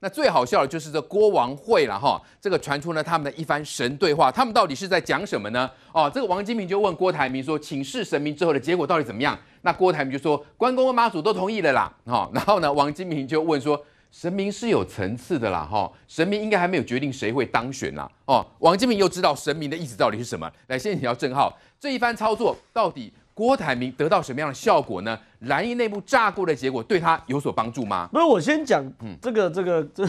那最好笑的就是这郭王会了哈，这个传出呢他们的一番神对话，他们到底是在讲什么呢？哦，这个王金平就问郭台铭说，请示神明之后的结果到底怎么样？那郭台铭就说，关公跟妈祖都同意了啦，哈，然后呢，王金平就问说，神明是有层次的啦，哈，神明应该还没有决定谁会当选啦，哦，王金平又知道神明的意思到底是什么？来，先请教正浩，这一番操作到底郭台铭得到什么样的效果呢？蓝营内部炸过的结果对他有所帮助吗？不是，我先讲，这个这个，这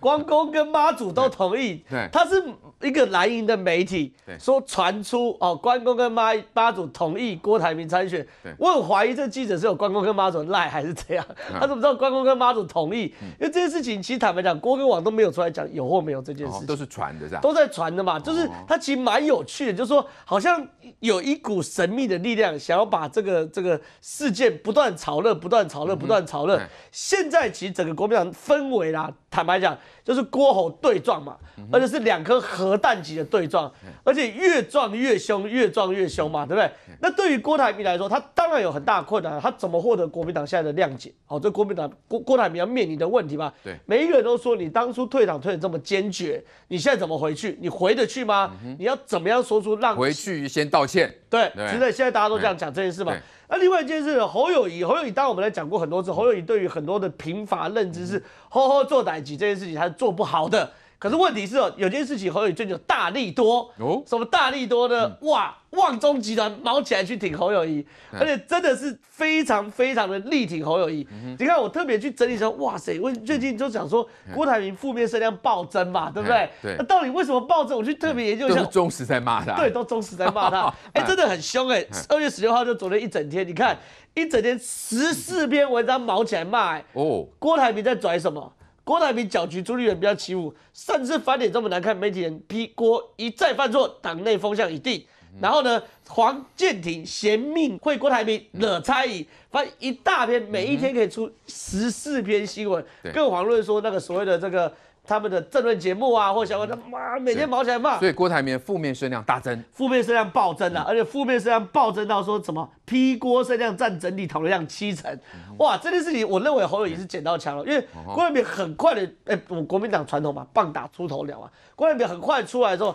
关公 跟妈祖都同意，对，他是一个蓝营的媒体，说传出哦，关公跟妈妈祖同意郭台铭参选，我很怀疑这记者是有关公跟妈祖赖还是这样？他怎么知道关公跟妈祖同意？因为这件事情其实坦白讲，郭跟王都没有出来讲有或没有这件事情，都是传的这样，都在传的嘛，就是他其实蛮有趣的，就是说好像有一股神秘的力量想要把这个这个。事件不断炒热，不断炒热，不断炒热。现在其实整个国民党氛围啦，坦白讲，就是郭侯对撞嘛，而且是两颗核弹级的对撞，而且越撞越凶，越撞越凶嘛，对不对？那对于郭台铭来说，他当然有很大困难，他怎么获得国民党现在的谅解？好，这国民党郭郭台铭要面临的问题嘛。对，每一个人都说你当初退党退的这么坚决，你现在怎么回去？你回得去吗？你要怎么样说出让回去先道歉？对，真的现在大家都这样讲这件事嘛。那另外一件事，侯友谊，侯友谊，当我们来讲过很多次，侯友谊对于很多的贫乏认知是好好做歹己这件事情，他是做不好的。可是问题是哦，有件事情侯友谊就大力多哦，什么大力多呢？哇，旺中集团毛起来去挺侯友谊，而且真的是非常非常的力挺侯友谊。你看我特别去整理之哇塞，我最近就想说，郭台铭负面声量暴增嘛，对不对？对。那到底为什么暴增？我去特别研究一下。都是忠实在骂他。对，都忠实在骂他。哎，真的很凶哎。二月十六号就昨天一整天，你看一整天十四篇文章毛起来骂哦，郭台铭在拽什么？郭台铭搅局，朱立伦不要起舞，甚至翻脸这么难看。媒体人批郭一再犯错，党内风向已定。然后呢，黄建廷嫌命会郭台铭惹猜疑，发一大篇，每一天可以出十四篇新闻，更遑论说那个所谓的这个。他们的政论节目啊，或相关的妈每天跑起来骂，所以郭台铭负面声量大增，负面声量暴增啊，而且负面声量暴增到说什么批郭声量占整体讨论量七成，哇，这件事情我认为侯友谊是捡到枪了，因为郭台铭很快的，哎，我国民党传统嘛，棒打出头鸟啊，郭台铭很快出来之后。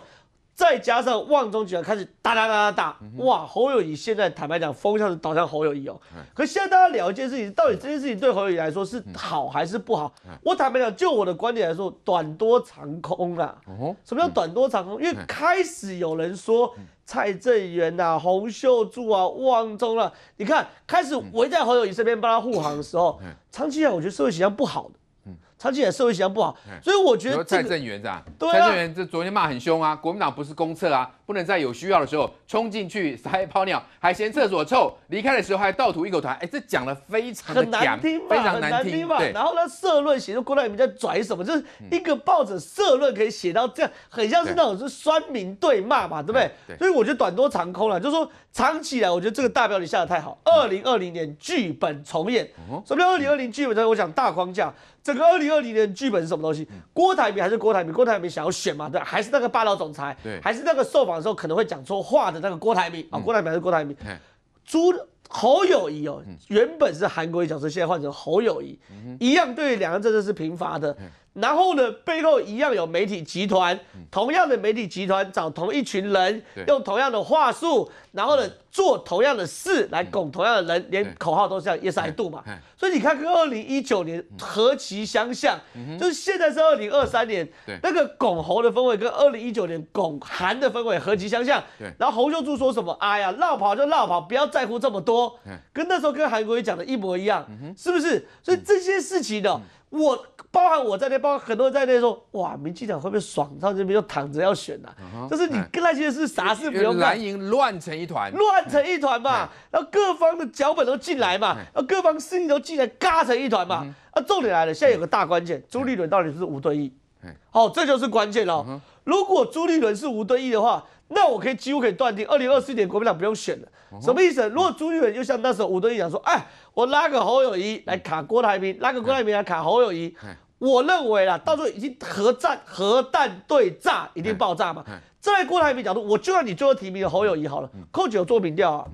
再加上旺中集团开始打打打打，哇！侯友谊现在坦白讲，风向是导向侯友谊哦。可现在大家聊一件事情，到底这件事情对侯友谊来说是好还是不好？我坦白讲，就我的观点来说，短多长空啊。什么叫短多长空？因为开始有人说蔡正元呐、洪秀柱啊、汪中了，你看开始围在侯友谊身边帮他护航的时候，长期来我觉得社会形象不好的。长期来社会形象不好，所以我觉得蔡正元这样，蔡正元这昨天骂很凶啊，国民党不是公厕啊，不能在有需要的时候冲进去撒泡尿，还嫌厕所臭，离开的时候还倒吐一口痰，哎，这讲的非常很难听，非常难听嘛。然后呢，社论写出郭台铭在拽什么，就是一个报纸社论可以写到这样，很像是那种是酸民对骂嘛，对不对？所以我觉得短多长空了，就是说长期来，我觉得这个大标题下的太好，二零二零年剧本重演，什么二零二零剧本呢？我讲大框架。整个二零二零年的剧本是什么东西？郭台铭还是郭台铭？郭台铭想要选嘛？对，还是那个霸道总裁？对，还是那个受访的时候可能会讲错话的那个郭台铭啊？郭台铭还是郭台铭。朱侯友谊哦，原本是韩国一角色，现在换成侯友谊，一样对两岸政策是平乏的。然后呢，背后一样有媒体集团，同样的媒体集团找同一群人，用同样的话术，然后呢做同样的事来拱同样的人，连口号都像 Yes I do 嘛。所以你看，跟二零一九年何其相像，就是现在是二零二三年，那个拱猴的氛围跟二零一九年拱韩的氛围何其相像。然后洪秀柱说什么？哎呀，闹跑就闹跑，不要在乎这么多，跟那时候跟韩国瑜讲的一模一样，是不是？所以这些事情呢？我包含我在内，包括很多人在内，说：“哇，民进党会不会爽到这边就躺着要选呐？”就是你跟那些是啥事不用干，蓝营乱成一团，乱成一团嘛。然后各方的脚本都进来嘛，然后各方势力都进来，嘎成一团嘛。啊，重点来了，现在有个大关键，朱立伦到底是无对意？哎，好，这就是关键喽。如果朱立伦是吴敦义的话，那我可以几乎可以断定，二零二四年国民党不用选了。什么意思？如果朱立伦又像那时候吴敦义讲说，哎，我拉个侯友谊来卡郭台铭，拉个郭台铭来卡侯友谊，我认为啦，到时候已经核战核弹对炸一定爆炸嘛。站在郭台铭角度，我就要你最后提名的侯友谊好了，扣九做民调啊。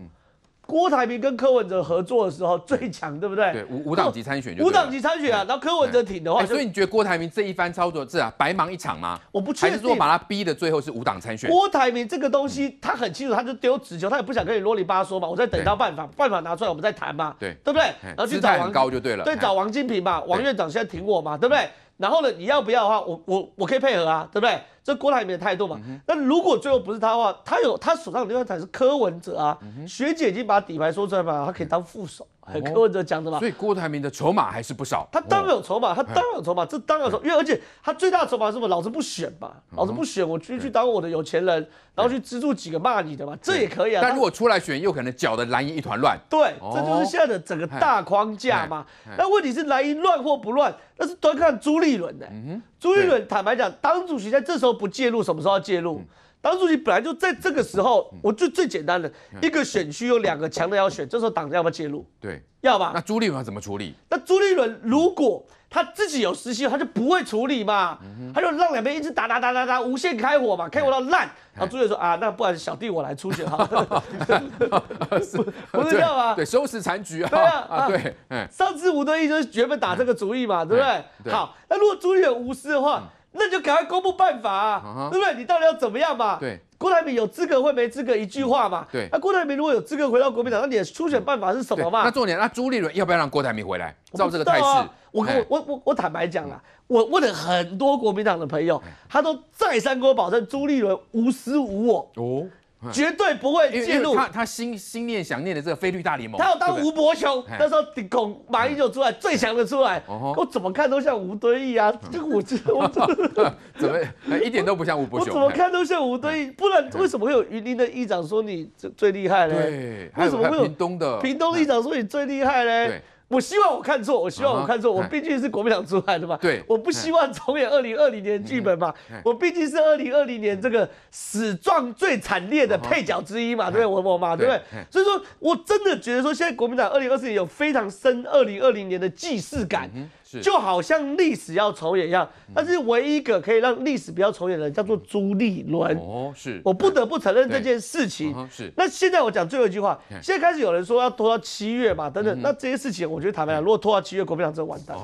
郭台铭跟柯文哲合作的时候最强，对不对？对，五五党级参选就五党级参选啊。然后柯文哲挺的话，所以你觉得郭台铭这一番操作是啊白忙一场吗？我不确定，还是说把他逼的最后是五党参选？郭台铭这个东西他很清楚，他就丢纸球，他也不想跟你啰里吧嗦嘛，我在等到办法，办法拿出来我们再谈嘛，对对不对？然后去找王高就对了，对，找王金平嘛，王院长现在挺我嘛，对不对？然后呢，你要不要的话，我我我可以配合啊，对不对？这郭台铭的态度嘛？那如果最后不是他的话，他有他手上的那张才是柯文哲啊。学姐已经把底牌说出来嘛，他可以当副手。柯文哲讲的嘛。所以郭台铭的筹码还是不少。他当然有筹码，他当然有筹码。这当然有，因为而且他最大的筹码是什么？老子不选嘛，老子不选，我接去当我的有钱人，然后去资助几个骂你的嘛，这也可以啊。但如果出来选，又可能搅得蓝营一团乱。对，这就是现在的整个大框架嘛。那问题是蓝营乱或不乱，那是端看朱立伦的。嗯。朱立伦坦白讲，党主席在这时候。不介入，什么时候要介入？党主席本来就在这个时候，我最最简单的一个选区有两个强的要选，这时候党要不要介入？对，要吧？那朱立伦怎么处理？那朱立伦如果他自己有私心，他就不会处理嘛，他就让两边一直打打打打打，无限开火嘛，开火到烂。后朱立说啊，那不然小弟我来出拳哈，不是要样啊？对，收拾残局啊。对啊，对，次吴五义就是绝本打这个主意嘛，对不对？好，那如果朱立伦无私的话。那就赶快公布办法，对不对？你到底要怎么样嘛？对，郭台铭有资格会没资格一句话嘛？对，那郭台铭如果有资格回到国民党，那你的初选办法是什么嘛？那重点，那朱立伦要不要让郭台铭回来？照这个态势，我我我我坦白讲啦，我问了很多国民党的朋友，他都再三给我保证，朱立伦无私无我哦。绝对不会介入，他心心念想念的这个菲律宾大联盟，他要当吴伯雄，那时候恐马英九出来最强的出来，我怎么看都像吴敦义啊，这我这我 怎么一点都不像吴伯雄？我怎么看都像吴敦义，不然为什么会有云林的议长说你最最厉害呢？对，为什么会有屏东的屏东议长说你最厉害呢？对。我希望我看错，我希望我看错，我毕竟是国民党出来的嘛，对，我不希望重演二零二零年剧本嘛，我毕竟是二零二零年这个死状最惨烈的配角之一嘛，对不？我我嘛，对不对？所以说我真的觉得说，现在国民党二零二四年有非常深二零二零年的既视感。就好像历史要重演一样，但是唯一一个可以让历史不要重演的人叫做朱立伦。哦，是我不得不承认这件事情。是，那现在我讲最后一句话。现在开始有人说要拖到七月嘛，等等。那这些事情，我觉得坦白讲，如果拖到七月，国民党真完蛋。